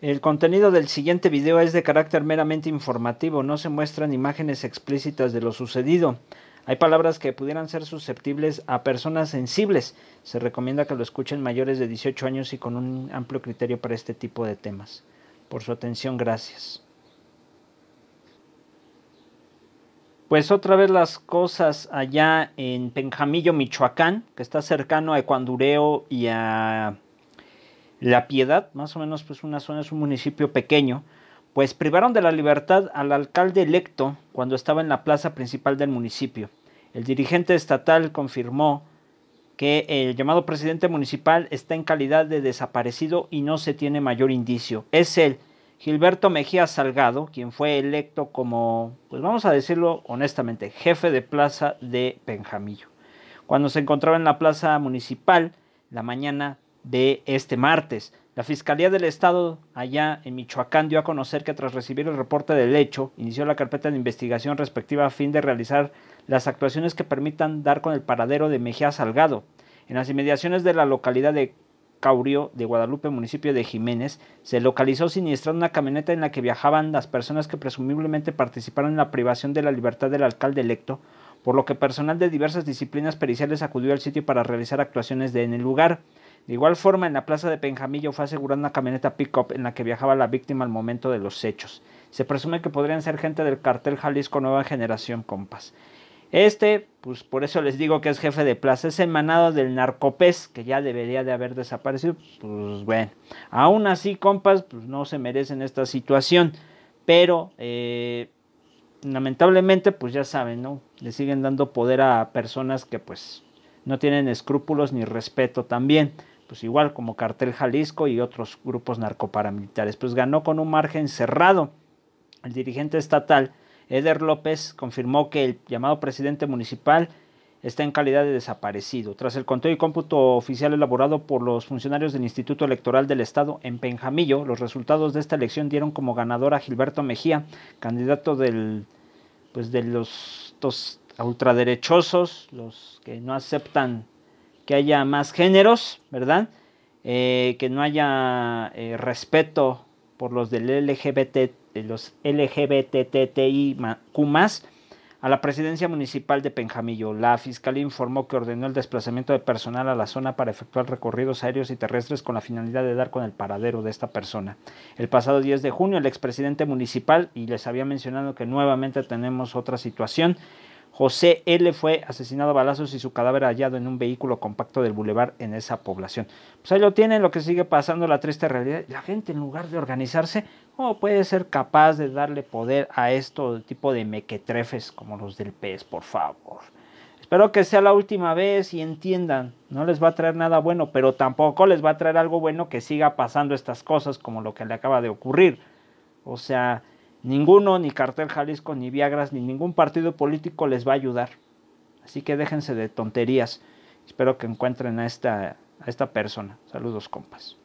El contenido del siguiente video es de carácter meramente informativo, no se muestran imágenes explícitas de lo sucedido. Hay palabras que pudieran ser susceptibles a personas sensibles. Se recomienda que lo escuchen mayores de 18 años y con un amplio criterio para este tipo de temas. Por su atención, gracias. Pues otra vez las cosas allá en Penjamillo, Michoacán, que está cercano a Ecuandureo y a la Piedad, más o menos pues una zona, es un municipio pequeño, pues privaron de la libertad al alcalde electo cuando estaba en la plaza principal del municipio. El dirigente estatal confirmó que el llamado presidente municipal está en calidad de desaparecido y no se tiene mayor indicio. Es el Gilberto Mejía Salgado, quien fue electo como, pues vamos a decirlo honestamente, jefe de plaza de Benjamillo. Cuando se encontraba en la plaza municipal, la mañana de este martes. La Fiscalía del Estado allá en Michoacán dio a conocer que tras recibir el reporte del hecho, inició la carpeta de investigación respectiva a fin de realizar las actuaciones que permitan dar con el paradero de Mejía Salgado. En las inmediaciones de la localidad de Caurio de Guadalupe, municipio de Jiménez, se localizó siniestrada una camioneta en la que viajaban las personas que presumiblemente participaron en la privación de la libertad del alcalde electo, por lo que personal de diversas disciplinas periciales acudió al sitio para realizar actuaciones en el lugar. De igual forma, en la plaza de Penjamillo fue asegurada una camioneta pick-up en la que viajaba la víctima al momento de los hechos. Se presume que podrían ser gente del cartel Jalisco Nueva Generación, compas. Este, pues por eso les digo que es jefe de plaza, es emanado del narcopés, que ya debería de haber desaparecido. Pues bueno, aún así, compas, pues no se merecen esta situación. Pero, eh, lamentablemente, pues ya saben, ¿no? Le siguen dando poder a personas que pues no tienen escrúpulos ni respeto también pues igual como Cartel Jalisco y otros grupos narcoparamilitares, pues ganó con un margen cerrado. El dirigente estatal, Eder López, confirmó que el llamado presidente municipal está en calidad de desaparecido. Tras el conteo y cómputo oficial elaborado por los funcionarios del Instituto Electoral del Estado en Penjamillo, los resultados de esta elección dieron como ganador a Gilberto Mejía, candidato del, pues de los ultraderechosos, los que no aceptan que haya más géneros, ¿verdad? Eh, que no haya eh, respeto por los del LGBT, los LGBTTIQ a la presidencia municipal de Penjamillo. La fiscalía informó que ordenó el desplazamiento de personal a la zona para efectuar recorridos aéreos y terrestres con la finalidad de dar con el paradero de esta persona. El pasado 10 de junio, el expresidente municipal, y les había mencionado que nuevamente tenemos otra situación, José L. fue asesinado a balazos y su cadáver hallado en un vehículo compacto del bulevar en esa población. Pues ahí lo tienen, lo que sigue pasando, la triste realidad. La gente, en lugar de organizarse, ¿cómo puede ser capaz de darle poder a este tipo de mequetrefes como los del pez, por favor? Espero que sea la última vez y entiendan, no les va a traer nada bueno, pero tampoco les va a traer algo bueno que siga pasando estas cosas como lo que le acaba de ocurrir. O sea, Ninguno, ni Cartel Jalisco, ni Viagras, ni ningún partido político les va a ayudar. Así que déjense de tonterías. Espero que encuentren a esta, a esta persona. Saludos, compas.